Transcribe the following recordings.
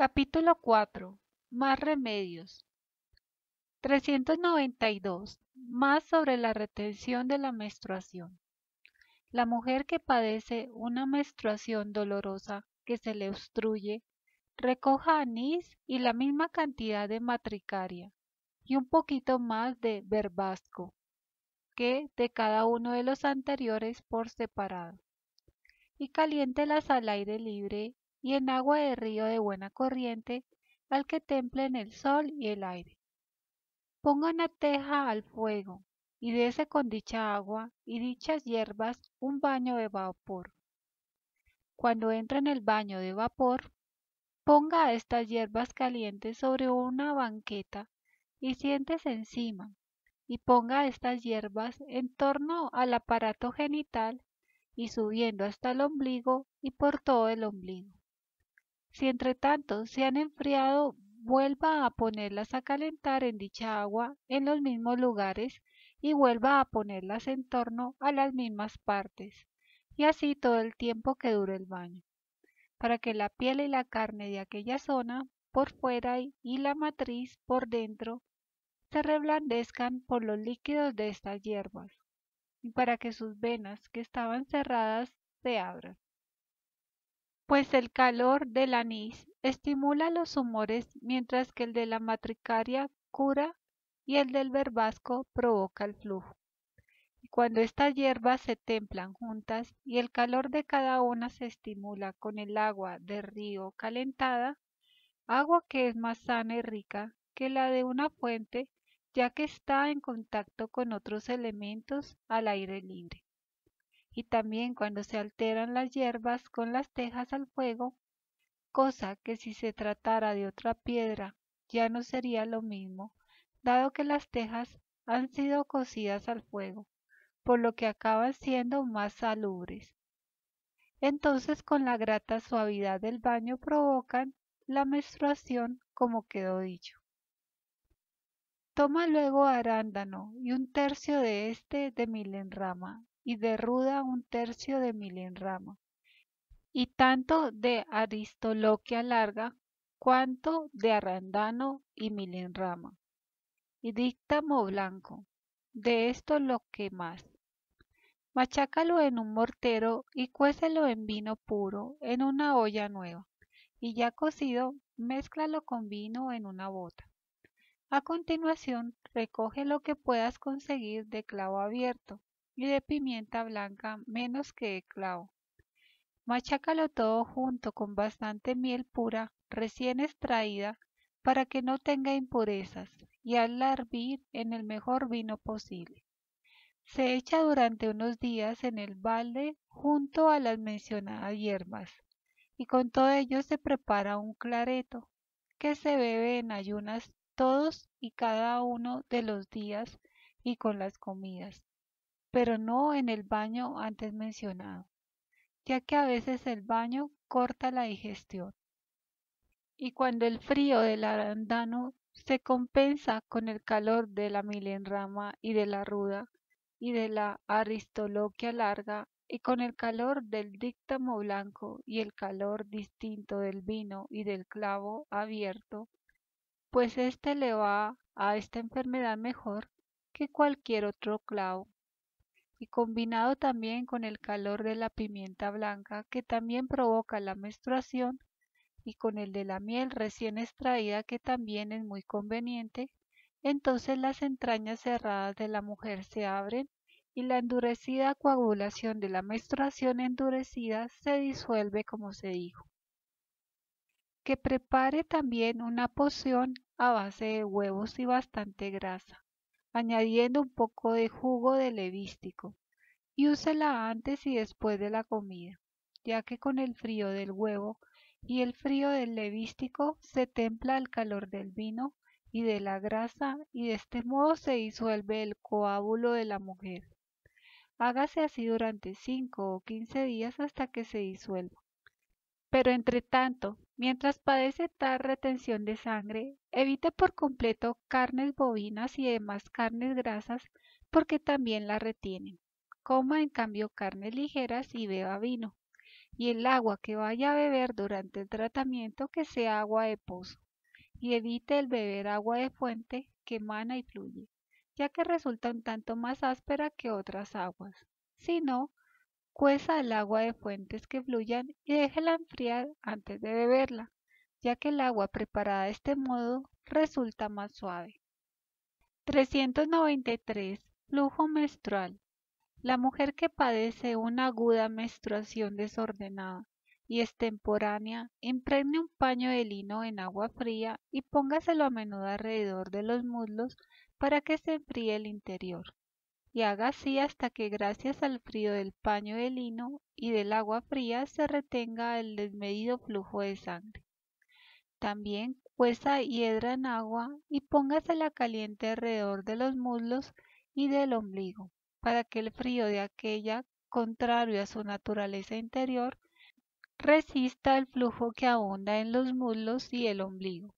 Capítulo 4. Más remedios. 392. Más sobre la retención de la menstruación. La mujer que padece una menstruación dolorosa que se le obstruye, recoja anís y la misma cantidad de matricaria y un poquito más de verbasco que de cada uno de los anteriores por separado y caliéntelas al aire libre y en agua de río de buena corriente, al que templen el sol y el aire. Ponga una teja al fuego, y dese con dicha agua y dichas hierbas un baño de vapor. Cuando entra en el baño de vapor, ponga estas hierbas calientes sobre una banqueta y siéntese encima, y ponga estas hierbas en torno al aparato genital y subiendo hasta el ombligo y por todo el ombligo. Si entre tanto se han enfriado, vuelva a ponerlas a calentar en dicha agua en los mismos lugares y vuelva a ponerlas en torno a las mismas partes, y así todo el tiempo que dure el baño, para que la piel y la carne de aquella zona, por fuera y la matriz por dentro, se reblandezcan por los líquidos de estas hierbas, y para que sus venas que estaban cerradas se abran pues el calor del anís estimula los humores mientras que el de la matricaria cura y el del verbasco provoca el flujo. Y cuando estas hierbas se templan juntas y el calor de cada una se estimula con el agua del río calentada, agua que es más sana y rica que la de una fuente, ya que está en contacto con otros elementos al aire libre y también cuando se alteran las hierbas con las tejas al fuego, cosa que si se tratara de otra piedra ya no sería lo mismo, dado que las tejas han sido cocidas al fuego, por lo que acaban siendo más salubres. Entonces con la grata suavidad del baño provocan la menstruación como quedó dicho. Toma luego arándano y un tercio de este de mil y derruda un tercio de milenrama, y tanto de aristoloquia larga cuanto de arrandano y milenrama, y díctamo blanco, de esto lo que más. Machácalo en un mortero y cuécelo en vino puro en una olla nueva, y ya cocido, mézclalo con vino en una bota. A continuación, recoge lo que puedas conseguir de clavo abierto y de pimienta blanca menos que de clavo. Machácalo todo junto con bastante miel pura recién extraída para que no tenga impurezas y al hervir en el mejor vino posible. Se echa durante unos días en el balde junto a las mencionadas hierbas y con todo ello se prepara un clareto que se bebe en ayunas todos y cada uno de los días y con las comidas pero no en el baño antes mencionado, ya que a veces el baño corta la digestión. Y cuando el frío del arandano se compensa con el calor de la milenrama y de la ruda y de la aristoloquia larga y con el calor del díctamo blanco y el calor distinto del vino y del clavo abierto, pues éste le va a esta enfermedad mejor que cualquier otro clavo y combinado también con el calor de la pimienta blanca que también provoca la menstruación y con el de la miel recién extraída que también es muy conveniente, entonces las entrañas cerradas de la mujer se abren y la endurecida coagulación de la menstruación endurecida se disuelve como se dijo. Que prepare también una poción a base de huevos y bastante grasa añadiendo un poco de jugo de levístico, y úsela antes y después de la comida, ya que con el frío del huevo y el frío del levístico se templa el calor del vino y de la grasa, y de este modo se disuelve el coágulo de la mujer. Hágase así durante cinco o quince días hasta que se disuelva. Pero entre tanto, mientras padece tal retención de sangre, evite por completo carnes bovinas y demás carnes grasas porque también la retienen. Coma en cambio carnes ligeras y beba vino. Y el agua que vaya a beber durante el tratamiento que sea agua de pozo. Y evite el beber agua de fuente que emana y fluye, ya que resulta un tanto más áspera que otras aguas. Si no, Cueza el agua de fuentes que fluyan y déjela enfriar antes de beberla, ya que el agua preparada de este modo resulta más suave. 393. Flujo menstrual. La mujer que padece una aguda menstruación desordenada y extemporánea, impregne un paño de lino en agua fría y póngaselo a menudo alrededor de los muslos para que se enfríe el interior y haga así hasta que gracias al frío del paño de lino y del agua fría se retenga el desmedido flujo de sangre. También cueza hiedra en agua y póngase la caliente alrededor de los muslos y del ombligo, para que el frío de aquella, contrario a su naturaleza interior, resista el flujo que abunda en los muslos y el ombligo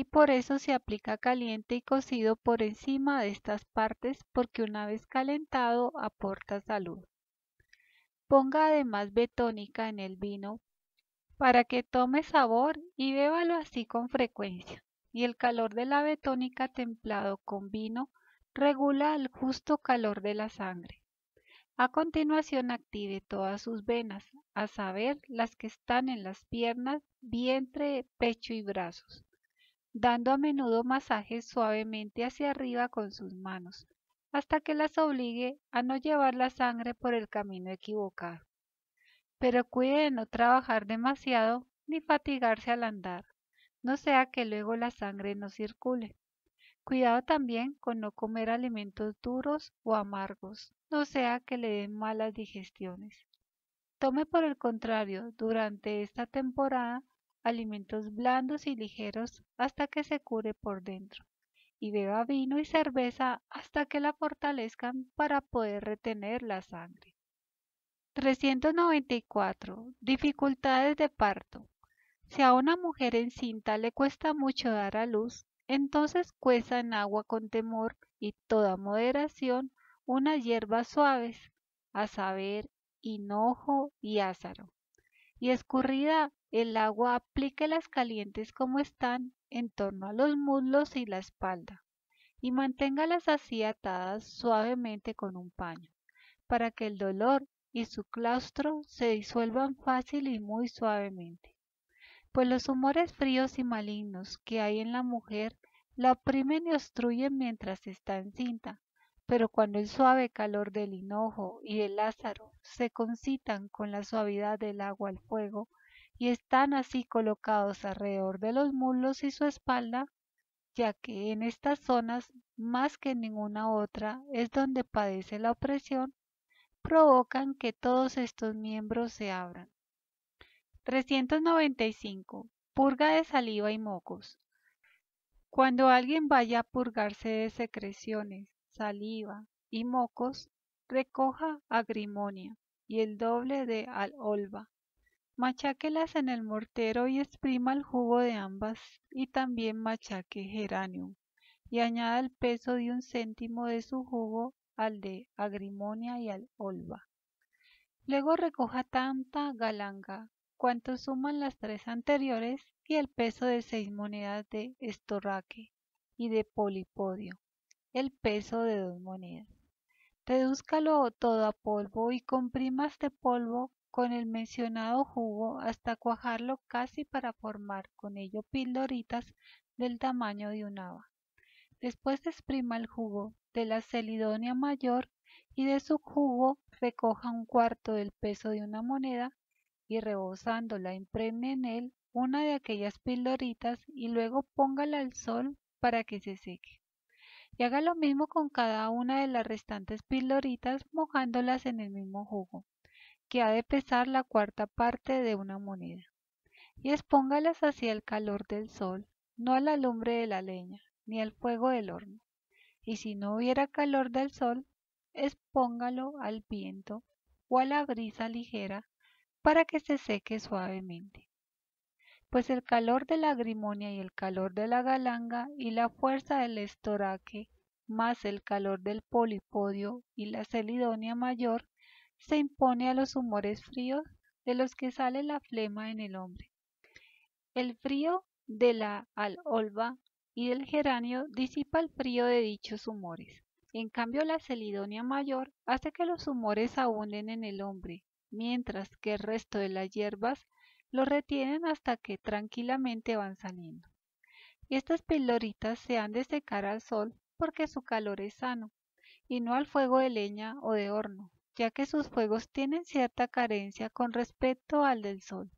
y por eso se aplica caliente y cocido por encima de estas partes porque una vez calentado aporta salud. Ponga además betónica en el vino para que tome sabor y bébalo así con frecuencia. Y el calor de la betónica templado con vino regula el justo calor de la sangre. A continuación active todas sus venas, a saber las que están en las piernas, vientre, pecho y brazos dando a menudo masajes suavemente hacia arriba con sus manos, hasta que las obligue a no llevar la sangre por el camino equivocado. Pero cuide de no trabajar demasiado ni fatigarse al andar, no sea que luego la sangre no circule. Cuidado también con no comer alimentos duros o amargos, no sea que le den malas digestiones. Tome por el contrario durante esta temporada alimentos blandos y ligeros hasta que se cure por dentro, y beba vino y cerveza hasta que la fortalezcan para poder retener la sangre. 394. Dificultades de parto. Si a una mujer encinta le cuesta mucho dar a luz, entonces cueza en agua con temor y toda moderación unas hierbas suaves, a saber, hinojo y ázaro, y escurrida el agua las calientes como están en torno a los muslos y la espalda y manténgalas así atadas suavemente con un paño, para que el dolor y su claustro se disuelvan fácil y muy suavemente. Pues los humores fríos y malignos que hay en la mujer la oprimen y obstruyen mientras está encinta, pero cuando el suave calor del hinojo y el lázaro se concitan con la suavidad del agua al fuego, y están así colocados alrededor de los muslos y su espalda, ya que en estas zonas, más que en ninguna otra, es donde padece la opresión, provocan que todos estos miembros se abran. 395. Purga de saliva y mocos. Cuando alguien vaya a purgarse de secreciones, saliva y mocos, recoja agrimonia y el doble de alolva Macháquelas en el mortero y exprima el jugo de ambas y también machaque geranium y añada el peso de un céntimo de su jugo al de agrimonia y al olva. Luego recoja tanta galanga cuanto suman las tres anteriores y el peso de seis monedas de estorraque y de polipodio, el peso de dos monedas. Redúzcalo todo a polvo y comprima de polvo con el mencionado jugo hasta cuajarlo casi para formar con ello pildoritas del tamaño de un haba. Después exprima el jugo de la celidonia mayor y de su jugo recoja un cuarto del peso de una moneda y rebosándola impregne en él una de aquellas pildoritas y luego póngala al sol para que se seque. Y haga lo mismo con cada una de las restantes pildoritas mojándolas en el mismo jugo que ha de pesar la cuarta parte de una moneda, y expóngalas hacia el calor del sol, no a la lumbre de la leña, ni al fuego del horno. Y si no hubiera calor del sol, expóngalo al viento o a la brisa ligera para que se seque suavemente. Pues el calor de la grimonia y el calor de la galanga y la fuerza del estoraque, más el calor del polipodio y la celidonia mayor, se impone a los humores fríos de los que sale la flema en el hombre. El frío de la alolba y del geranio disipa el frío de dichos humores. En cambio, la celidonia mayor hace que los humores abunden en el hombre, mientras que el resto de las hierbas lo retienen hasta que tranquilamente van saliendo. Estas peloritas se han de secar al sol porque su calor es sano, y no al fuego de leña o de horno, ya que sus fuegos tienen cierta carencia con respecto al del sol.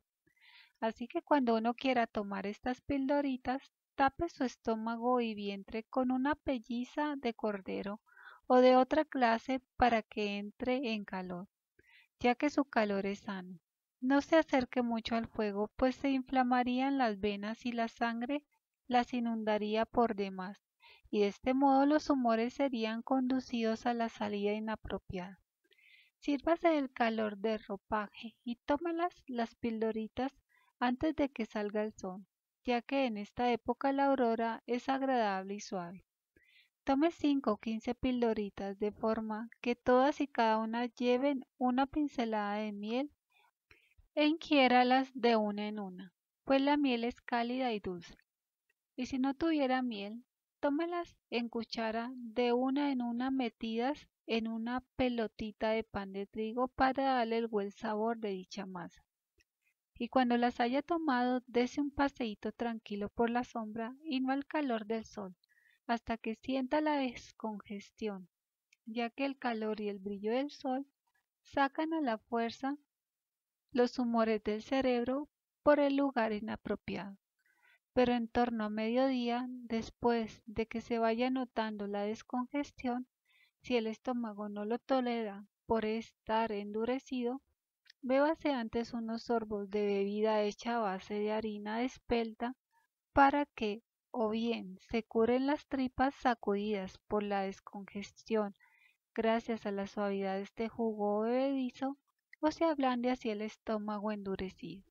Así que cuando uno quiera tomar estas pildoritas, tape su estómago y vientre con una pelliza de cordero o de otra clase para que entre en calor, ya que su calor es sano. No se acerque mucho al fuego, pues se inflamarían las venas y la sangre las inundaría por demás, y de este modo los humores serían conducidos a la salida inapropiada. Sírvase del calor del ropaje y tómalas las pildoritas antes de que salga el sol, ya que en esta época la aurora es agradable y suave. Tome 5 o 15 pildoritas de forma que todas y cada una lleven una pincelada de miel e inquiéralas de una en una, pues la miel es cálida y dulce. Y si no tuviera miel, tómelas en cuchara de una en una metidas en una pelotita de pan de trigo para darle el buen sabor de dicha masa. Y cuando las haya tomado, dese un paseíto tranquilo por la sombra y no al calor del sol, hasta que sienta la descongestión, ya que el calor y el brillo del sol sacan a la fuerza los humores del cerebro por el lugar inapropiado. Pero en torno a mediodía, después de que se vaya notando la descongestión, si el estómago no lo tolera por estar endurecido, bébase antes unos sorbos de bebida hecha a base de harina de espelta para que o bien se curen las tripas sacudidas por la descongestión gracias a la suavidad de este jugo bebedizo o se ablande así el estómago endurecido.